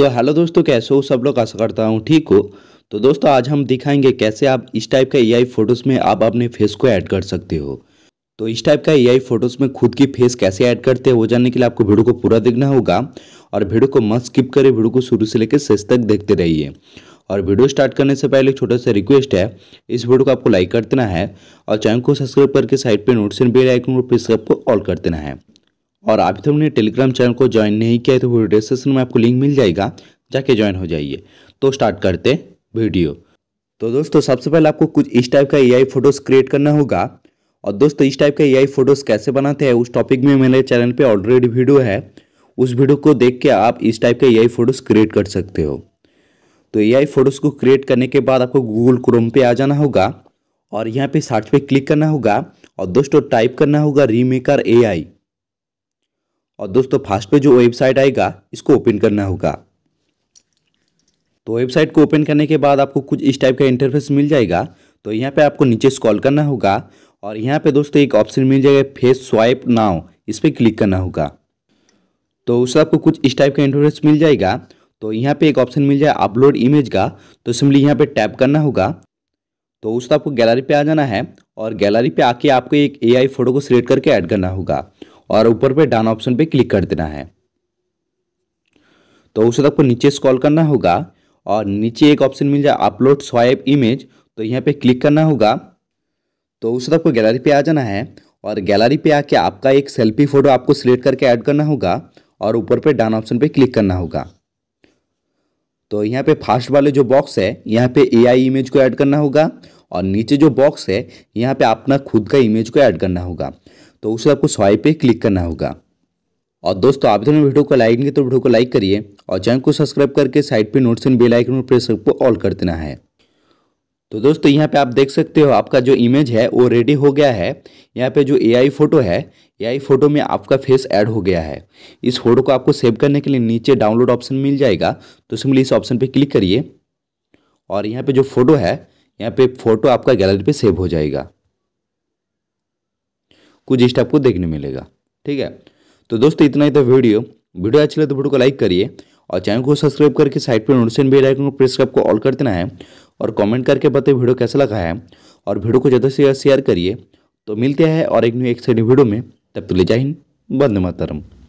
तो हेलो दोस्तों कैसे हो सब लोग आशा करता हूँ ठीक हो तो दोस्तों आज हम दिखाएंगे कैसे आप इस टाइप का एआई फोटोज़ में आप अपने फेस को ऐड कर सकते हो तो इस टाइप का एआई फोटोज़ में खुद की फेस कैसे ऐड करते हैं वो जानने के लिए आपको वीडियो को पूरा देखना होगा और वीडियो को मत स्किप करें वीडियो को शुरू से लेकर शेष तक देखते रहिए और वीडियो स्टार्ट करने से पहले एक छोटा सा रिक्वेस्ट है इस वीडियो को आपको लाइक कर देना है और चैनल को सब्सक्राइब करके साइड पर नोटिफिकेशन बेल आइकन को प्रेस आपको ऑल कर देना है और अभी तक हमने टेलीग्राम चैनल को ज्वाइन नहीं किया है तो वीडियो डिस्क्रिप्शन में आपको लिंक मिल जाएगा जाके ज्वाइन हो जाइए तो स्टार्ट करते वीडियो तो दोस्तों सबसे पहले आपको कुछ इस टाइप का ए फोटोज़ क्रिएट करना होगा और दोस्तों इस टाइप का ए फोटोज़ कैसे बनाते हैं उस टॉपिक में मेरे चैनल पर ऑलरेडी वीडियो है उस वीडियो को देख के आप इस टाइप के ए फोटोज़ क्रिएट कर सकते हो तो ए फोटोज़ को क्रिएट करने के बाद आपको गूगल क्रोम पर आ जाना होगा और यहाँ पे सर्च पे क्लिक करना होगा और दोस्तों टाइप करना होगा रीमेकर एआई और दोस्तों फास्ट पे जो वेबसाइट आएगा इसको ओपन करना होगा तो वेबसाइट को ओपन करने के बाद आपको कुछ इस टाइप का इंटरफेस मिल जाएगा तो यहाँ पे आपको नीचे स्क्रॉल करना होगा और यहाँ पे दोस्तों एक ऑप्शन मिल जाएगा फेस स्वाइप नाव इस पर क्लिक करना होगा तो उससे आपको कुछ इस टाइप का इंटरफेस मिल जाएगा तो यहाँ पे एक ऑप्शन मिल जाए अपलोड इमेज का तो सिंपली यहाँ पे टैप करना होगा तो उससे आपको गैलरी पे आ जाना है और गैलरी पे आके आपको एक एआई फोटो को सिलेक्ट करके ऐड करना होगा और ऊपर पे डाउन ऑप्शन पे क्लिक कर देना है तो उसे आपको नीचे स्क्रॉल करना होगा और नीचे एक ऑप्शन मिल जाए अपलोड स्वाइप इमेज तो यहाँ पे क्लिक करना होगा तो उसे आपको गैलरी पे आ जाना है और गैलरी पे आके आपका एक सेल्फी फ़ोटो आपको सिलेक्ट करके ऐड करना होगा और ऊपर पे डाउन ऑप्शन पे क्लिक करना होगा तो यहाँ पे फास्ट वाले जो बॉक्स है यहाँ पे एआई इमेज को ऐड करना होगा और नीचे जो बॉक्स है यहाँ पे अपना खुद का इमेज को ऐड करना होगा तो उसे आपको स्वाइप पे क्लिक करना होगा और दोस्तों आप जो वीडियो को लाइक नहीं तो वीडियो को लाइक करिए और चैनल को सब्सक्राइब करके साइड पे notes and bell icon press को ऑल कर देना है तो दोस्तों यहाँ पे आप देख सकते हो आपका जो इमेज है वो रेडी हो गया है यहाँ पे जो एआई फोटो है एआई फोटो में आपका फेस ऐड हो गया है इस फोटो को आपको सेव करने के लिए नीचे डाउनलोड ऑप्शन मिल जाएगा तो सिंपली इस ऑप्शन पर क्लिक करिए और यहाँ पर जो फोटो है यहाँ पे फोटो आपका गैलरी पे सेव हो जाएगा कुछ इस टाइप को देखने मिलेगा ठीक है तो दोस्तों इतना ही था वीडियो वीडियो अच्छी लगे तो वीडियो को लाइक करिए और चैनल को सब्सक्राइब करके साइड पर नोटिसन बेल आइकन को प्रेस करके ऑल कर देना है और कमेंट करके बताइए वीडियो कैसा लगा है और वीडियो को ज़्यादा से ज़्यादा शेयर करिए तो मिलते हैं और एक न्यू एक्साइटिंग वीडियो में तब तक ले जय हिंद बंद मातरम